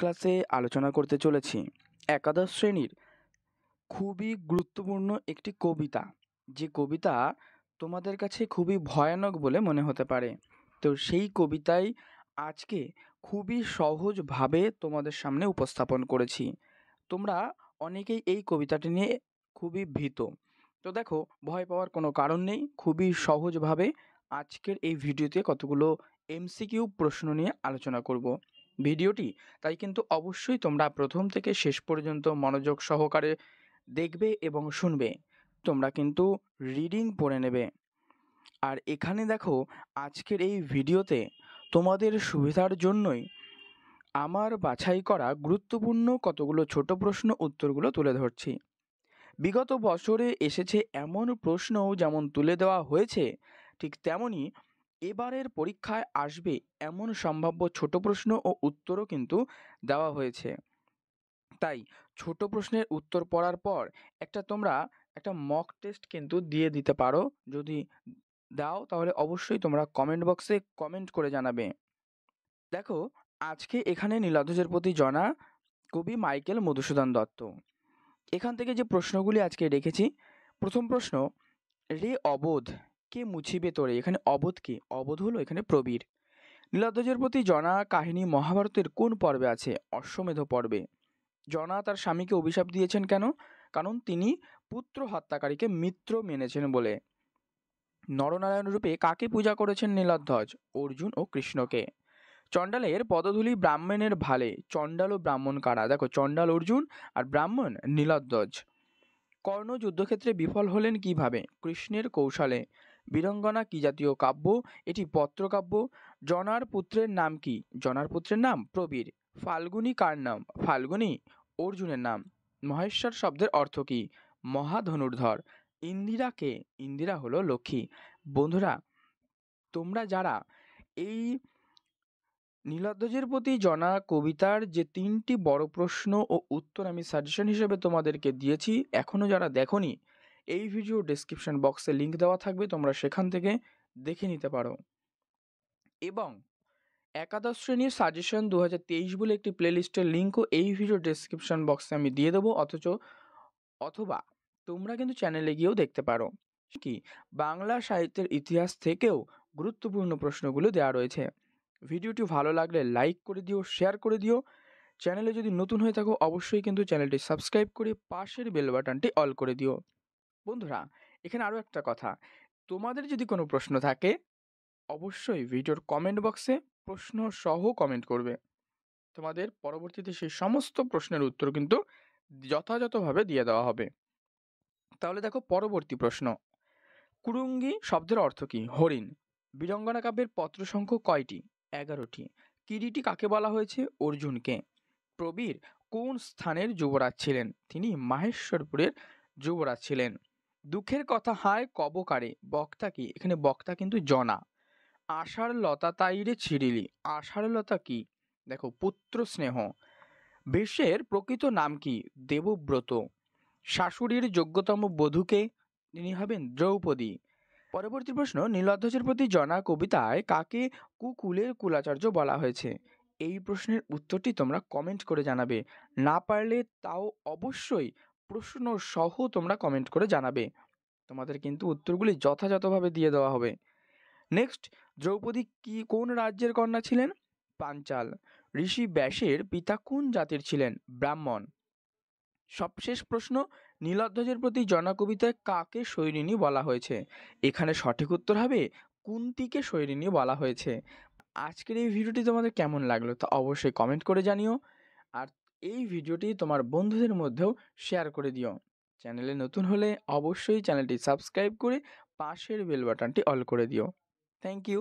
ক্লাসে আলোচনা করতে চলেছি একাদশ শ্রেণীর খুবই গুরুত্বপূর্ণ একটি কবিতা যে কবিতা তোমাদের কাছে খুবই ভয়ানক বলে মনে হতে পারে তো সেই কবিতাই আজকে খুবই সহজভাবে তোমাদের সামনে উপস্থাপন করেছি তোমরা অনেকেই এই কবিতাটি নিয়ে খুবই ভীত তো দেখো ভয় পাওয়ার কোনো কারণ নেই খুবই সহজভাবে আজকের এই ভিডিওতে কতগুলো এমসিকিউ প্রশ্ন নিয়ে আলোচনা করব ভিডিওটি তাই কিন্তু অবশ্যই তোমরা প্রথম থেকে শেষ পর্যন্ত মনোযোগ সহকারে দেখবে এবং শুনবে তোমরা কিন্তু রিডিং পড়ে নেবে আর এখানে দেখো আজকের এই ভিডিওতে তোমাদের সুবিধার জন্যই আমার বাছাই করা গুরুত্বপূর্ণ কতগুলো ছোট প্রশ্ন উত্তরগুলো তুলে ধরছি বিগত বছরে এসেছে এমন প্রশ্নও যেমন তুলে দেওয়া হয়েছে ঠিক তেমনই এবারের পরীক্ষায় আসবে এমন সম্ভাব্য ছোট প্রশ্ন ও উত্তরও কিন্তু দেওয়া হয়েছে তাই ছোট প্রশ্নের উত্তর পড়ার পর একটা তোমরা একটা মক টেস্ট কিন্তু দিয়ে দিতে পারো যদি দাও তাহলে অবশ্যই তোমরা কমেন্ট বক্সে কমেন্ট করে জানাবে দেখো আজকে এখানে নীলাধ্বজের প্রতি জনা কবি মাইকেল মধুসূদন দত্ত এখান থেকে যে প্রশ্নগুলি আজকে রেখেছি প্রথম প্রশ্ন রে অবোধ কে মুছিবে তোরে এখানে অবোধ কে অবোধ হলো এখানে প্রবীর নীলাধ্বজের প্রতি জনা কাহিনী মহাভারতের কোন পর্বে আছে অশ্বমেধ পর্বে জনা তার স্বামীকে অভিশাপ দিয়েছেন কেন কারণ তিনি পুত্র হত্যাকারীকে মিত্র মেনেছেন বলে নরনারায়ণ রূপে কাকে পূজা করেছেন নীলাধ্বজ অর্জুন ও কৃষ্ণকে চণ্ডালের পদধূলি ব্রাহ্মণের ভালে চণ্ডাল ও ব্রাহ্মণ কারা দেখো চণ্ডাল অর্জুন আর ব্রাহ্মণ নীলাধ্বজ কর্ণ যুদ্ধক্ষেত্রে বিফল হলেন কিভাবে কৃষ্ণের কৌশলে বীরঙ্গনা কি জাতীয় কাব্য এটি পত্রকাব্য জনার পুত্রের নাম কি জনার পুত্রের নাম প্রবীর ফাল্গুনী কার নাম ফাল্গুনী অর্জুনের নাম মহেশ্বর শব্দের অর্থ কী মহাধনুর্ধর ইন্দিরা কে ইন্দিরা হলো লক্ষ্মী বন্ধুরা তোমরা যারা এই নীলাদ্বজের প্রতি জনা কবিতার যে তিনটি বড় প্রশ্ন ও উত্তর আমি সাজেশন হিসেবে তোমাদেরকে দিয়েছি এখনও যারা দেখনি এই ভিডিও ডেসক্রিপশন বক্সে লিঙ্ক দেওয়া থাকবে তোমরা সেখান থেকে দেখে নিতে পারো এবং একাদশ শ্রেণীর সাজেশন দু বলে একটি প্লেলিস্টের লিঙ্কও এই ভিডিও ডেসক্রিপশন বক্সে আমি দিয়ে দেবো অথচ অথবা তোমরা কিন্তু চ্যানেলে গিয়েও দেখতে পারো কি বাংলা সাহিত্যের ইতিহাস থেকেও গুরুত্বপূর্ণ প্রশ্নগুলো দেওয়া রয়েছে ভিডিওটি ভালো লাগলে লাইক করে দিও শেয়ার করে দিও চ্যানেলে যদি নতুন হয়ে থাকো অবশ্যই কিন্তু চ্যানেলটি সাবস্ক্রাইব করে পাশের বেল বাটনটি অল করে দিও বন্ধুরা এখানে আরও একটা কথা তোমাদের যদি কোনো প্রশ্ন থাকে অবশ্যই ভিডিওর কমেন্ট বক্সে প্রশ্ন সহ কমেন্ট করবে তোমাদের পরবর্তীতে সেই সমস্ত প্রশ্নের উত্তর কিন্তু যথাযথভাবে দিয়ে দেওয়া হবে তাহলে দেখো পরবর্তী প্রশ্ন কুরুঙ্গি শব্দের অর্থ কী হরিণ বীরঙ্গনা কাব্যের পত্রসংখ্য কয়টি এগারোটি কিরিটি কাকে বলা হয়েছে অর্জুনকে প্রবীর কোন স্থানের যুবরাজ ছিলেন তিনি মাহেশ্বরপুরের যুবরাজ ছিলেন দুঃখের কথা হায় কবকারে বক্তা কি এখানে বক্তা কিন্তু জনা আষাঢ় লতা তাইরে ছিড়িলি আষাঢ় লতা কি দেখো পুত্র স্নেহ বেশের প্রকৃত নাম কি দেবব্রত শাশুড়ির যোগ্যতম বধূকে তিনি হবেন দ্রৌপদী পরবর্তী প্রশ্ন নীলধ্বজের প্রতি জনা কবিতায় কাকে কুকুলের কুলাচার্য বলা হয়েছে এই প্রশ্নের উত্তরটি তোমরা কমেন্ট করে জানাবে না পারলে তাও অবশ্যই প্রশ্ন সহ তোমরা কমেন্ট করে জানাবে তোমাদের কিন্তু উত্তরগুলি যথাযথভাবে দিয়ে দেওয়া হবে নেক্সট দ্রৌপদী কি কোন রাজ্যের কন্যা ছিলেন পাঞ্চাল ঋষি ব্যাসের পিতা কোন জাতির ছিলেন ব্রাহ্মণ সবশেষ প্রশ্ন নীলধ্বজের প্রতি জনকবিতায় কাকে সৈরিণী বলা হয়েছে এখানে সঠিক উত্তর হবে কুন্তিকে সৈরিণী বলা হয়েছে আজকের এই ভিডিওটি তোমাদের কেমন লাগলো তা অবশ্যই কমেন্ট করে জানিও এই ভিডিওটি তোমার বন্ধুদের মধ্যেও শেয়ার করে দিও চ্যানেলে নতুন হলে অবশ্যই চ্যানেলটি সাবস্ক্রাইব করে পাশের বেল বাটনটি অল করে দিও থ্যাংক ইউ